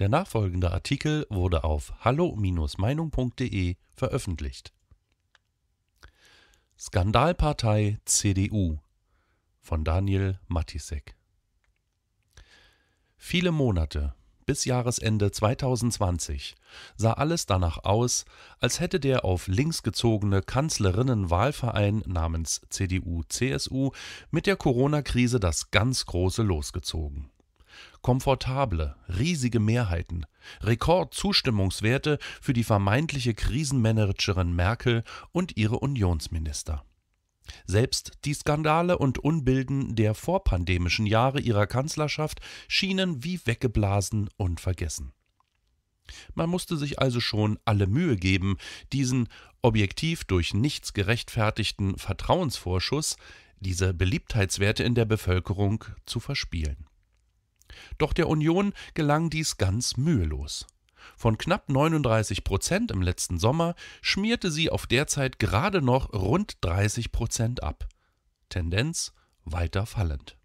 Der nachfolgende Artikel wurde auf hallo-meinung.de veröffentlicht. Skandalpartei CDU von Daniel Matisek Viele Monate bis Jahresende 2020 sah alles danach aus, als hätte der auf links gezogene Kanzlerinnenwahlverein namens CDU-CSU mit der Corona-Krise das ganz große losgezogen komfortable, riesige Mehrheiten, Rekordzustimmungswerte für die vermeintliche Krisenmanagerin Merkel und ihre Unionsminister. Selbst die Skandale und Unbilden der vorpandemischen Jahre ihrer Kanzlerschaft schienen wie weggeblasen und vergessen. Man musste sich also schon alle Mühe geben, diesen objektiv durch nichts gerechtfertigten Vertrauensvorschuss, diese Beliebtheitswerte in der Bevölkerung zu verspielen. Doch der Union gelang dies ganz mühelos. Von knapp 39 Prozent im letzten Sommer schmierte sie auf derzeit gerade noch rund 30 Prozent ab. Tendenz weiter fallend.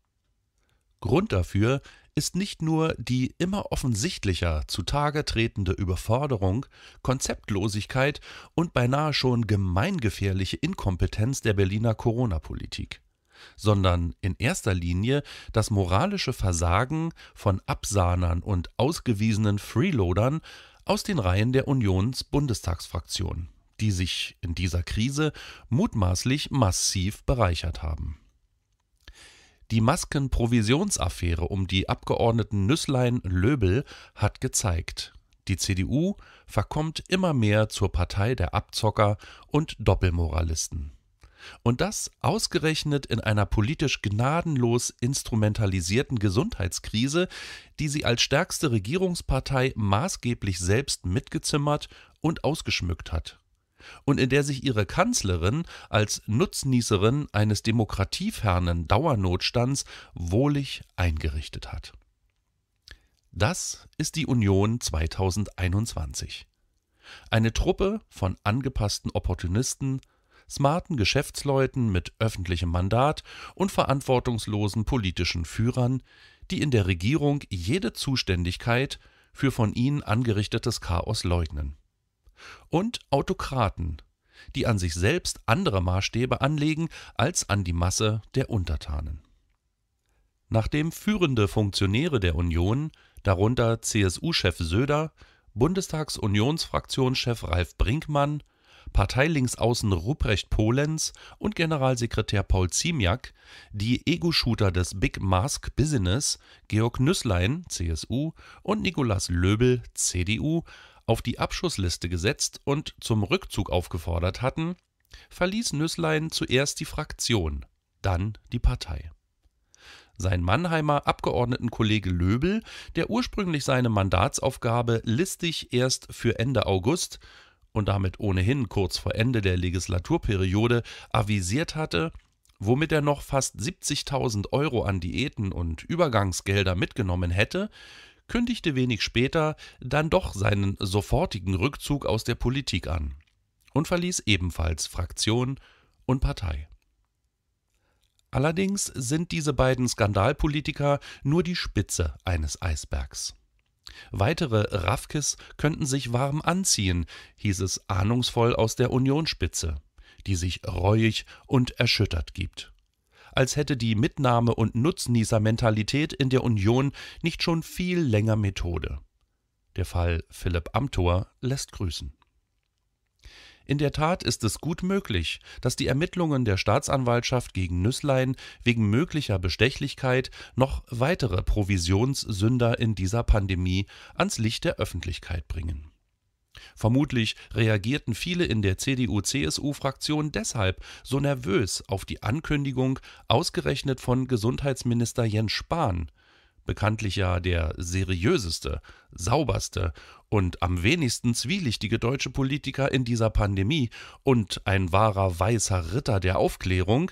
Grund dafür ist nicht nur die immer offensichtlicher zutage tretende Überforderung, Konzeptlosigkeit und beinahe schon gemeingefährliche Inkompetenz der Berliner Corona-Politik sondern in erster Linie das moralische Versagen von Absahnern und ausgewiesenen Freeloadern aus den Reihen der Unions-Bundestagsfraktion, die sich in dieser Krise mutmaßlich massiv bereichert haben. Die Maskenprovisionsaffäre um die Abgeordneten Nüsslein Löbel hat gezeigt, die CDU verkommt immer mehr zur Partei der Abzocker und Doppelmoralisten. Und das ausgerechnet in einer politisch gnadenlos instrumentalisierten Gesundheitskrise, die sie als stärkste Regierungspartei maßgeblich selbst mitgezimmert und ausgeschmückt hat. Und in der sich ihre Kanzlerin als Nutznießerin eines demokratiefernen Dauernotstands wohlig eingerichtet hat. Das ist die Union 2021. Eine Truppe von angepassten Opportunisten, smarten Geschäftsleuten mit öffentlichem Mandat und verantwortungslosen politischen Führern, die in der Regierung jede Zuständigkeit für von ihnen angerichtetes Chaos leugnen. Und Autokraten, die an sich selbst andere Maßstäbe anlegen als an die Masse der Untertanen. Nachdem führende Funktionäre der Union, darunter CSU-Chef Söder, Bundestagsunionsfraktionschef Ralf Brinkmann Parteilinksaußen Ruprecht Polenz und Generalsekretär Paul Ziemiak, die Ego-Shooter des Big Mask Business Georg Nüßlein (CSU) und Nikolaus Löbel (CDU) auf die Abschussliste gesetzt und zum Rückzug aufgefordert hatten, verließ Nüßlein zuerst die Fraktion, dann die Partei. Sein Mannheimer Abgeordnetenkollege Löbel, der ursprünglich seine Mandatsaufgabe listig erst für Ende August und damit ohnehin kurz vor Ende der Legislaturperiode avisiert hatte, womit er noch fast 70.000 Euro an Diäten und Übergangsgelder mitgenommen hätte, kündigte wenig später dann doch seinen sofortigen Rückzug aus der Politik an und verließ ebenfalls Fraktion und Partei. Allerdings sind diese beiden Skandalpolitiker nur die Spitze eines Eisbergs. Weitere Rafkes könnten sich warm anziehen, hieß es ahnungsvoll aus der Unionsspitze, die sich reuig und erschüttert gibt. Als hätte die Mitnahme- und Nutznießer-Mentalität in der Union nicht schon viel länger Methode. Der Fall Philipp Amthor lässt grüßen. In der Tat ist es gut möglich, dass die Ermittlungen der Staatsanwaltschaft gegen Nüsslein wegen möglicher Bestechlichkeit noch weitere Provisionssünder in dieser Pandemie ans Licht der Öffentlichkeit bringen. Vermutlich reagierten viele in der CDU-CSU-Fraktion deshalb so nervös auf die Ankündigung, ausgerechnet von Gesundheitsminister Jens Spahn, bekanntlich ja der seriöseste, sauberste und am wenigsten zwielichtige deutsche Politiker in dieser Pandemie und ein wahrer weißer Ritter der Aufklärung,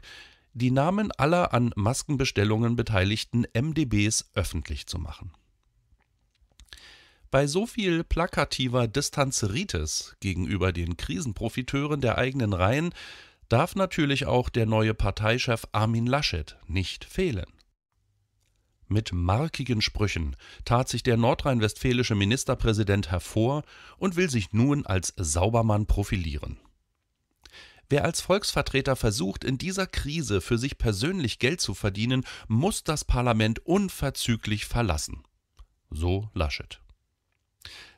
die Namen aller an Maskenbestellungen beteiligten MDBs öffentlich zu machen. Bei so viel plakativer Distanzeritis gegenüber den Krisenprofiteuren der eigenen Reihen darf natürlich auch der neue Parteichef Armin Laschet nicht fehlen. Mit markigen Sprüchen tat sich der nordrhein-westfälische Ministerpräsident hervor und will sich nun als Saubermann profilieren. Wer als Volksvertreter versucht, in dieser Krise für sich persönlich Geld zu verdienen, muss das Parlament unverzüglich verlassen. So Laschet.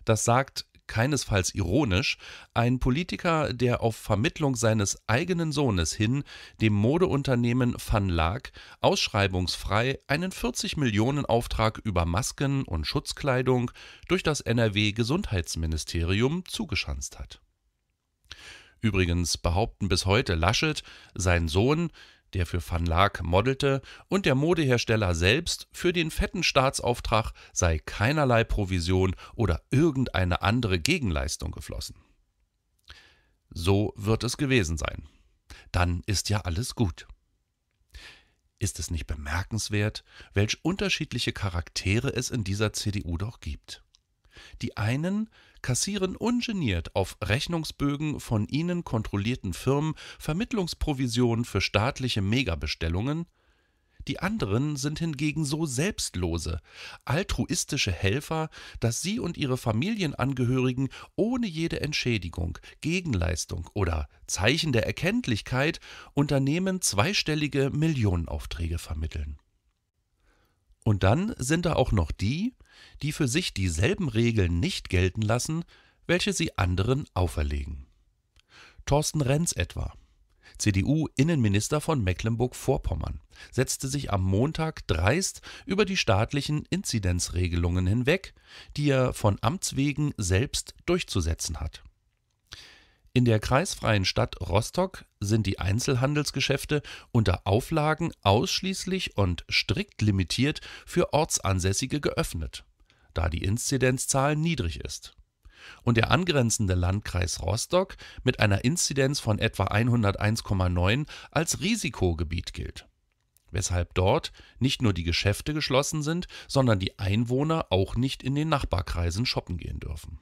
Das sagt keinesfalls ironisch, ein Politiker, der auf Vermittlung seines eigenen Sohnes hin dem Modeunternehmen Van Laak ausschreibungsfrei einen 40-Millionen-Auftrag über Masken und Schutzkleidung durch das NRW-Gesundheitsministerium zugeschanzt hat. Übrigens behaupten bis heute Laschet, sein Sohn, der für Van Laak modelte, und der Modehersteller selbst, für den fetten Staatsauftrag sei keinerlei Provision oder irgendeine andere Gegenleistung geflossen. So wird es gewesen sein. Dann ist ja alles gut. Ist es nicht bemerkenswert, welch unterschiedliche Charaktere es in dieser CDU doch gibt? Die einen kassieren ungeniert auf Rechnungsbögen von ihnen kontrollierten Firmen Vermittlungsprovisionen für staatliche Megabestellungen, die anderen sind hingegen so selbstlose, altruistische Helfer, dass sie und ihre Familienangehörigen ohne jede Entschädigung, Gegenleistung oder Zeichen der Erkenntlichkeit Unternehmen zweistellige Millionenaufträge vermitteln. Und dann sind da auch noch die, die für sich dieselben Regeln nicht gelten lassen, welche sie anderen auferlegen. Thorsten Renz etwa, CDU-Innenminister von Mecklenburg-Vorpommern, setzte sich am Montag dreist über die staatlichen Inzidenzregelungen hinweg, die er von Amts wegen selbst durchzusetzen hat. In der kreisfreien Stadt Rostock sind die Einzelhandelsgeschäfte unter Auflagen ausschließlich und strikt limitiert für Ortsansässige geöffnet da die Inzidenzzahl niedrig ist. Und der angrenzende Landkreis Rostock mit einer Inzidenz von etwa 101,9 als Risikogebiet gilt weshalb dort nicht nur die Geschäfte geschlossen sind, sondern die Einwohner auch nicht in den Nachbarkreisen shoppen gehen dürfen.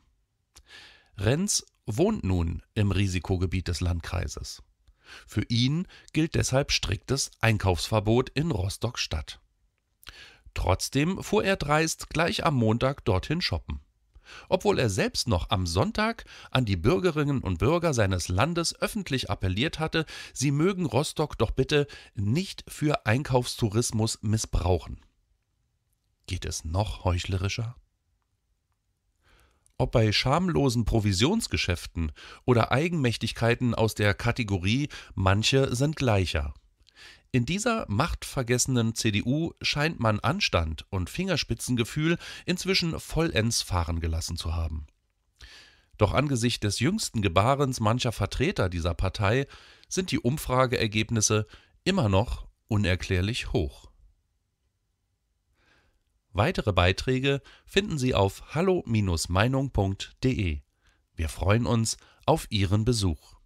Renz wohnt nun im Risikogebiet des Landkreises. Für ihn gilt deshalb striktes Einkaufsverbot in Rostock Stadt. Trotzdem fuhr er dreist gleich am Montag dorthin shoppen. Obwohl er selbst noch am Sonntag an die Bürgerinnen und Bürger seines Landes öffentlich appelliert hatte, sie mögen Rostock doch bitte nicht für Einkaufstourismus missbrauchen. Geht es noch heuchlerischer? Ob bei schamlosen Provisionsgeschäften oder Eigenmächtigkeiten aus der Kategorie Manche sind gleicher in dieser machtvergessenen CDU scheint man Anstand und Fingerspitzengefühl inzwischen vollends fahren gelassen zu haben. Doch angesichts des jüngsten Gebarens mancher Vertreter dieser Partei sind die Umfrageergebnisse immer noch unerklärlich hoch. Weitere Beiträge finden Sie auf hallo-meinung.de. Wir freuen uns auf Ihren Besuch.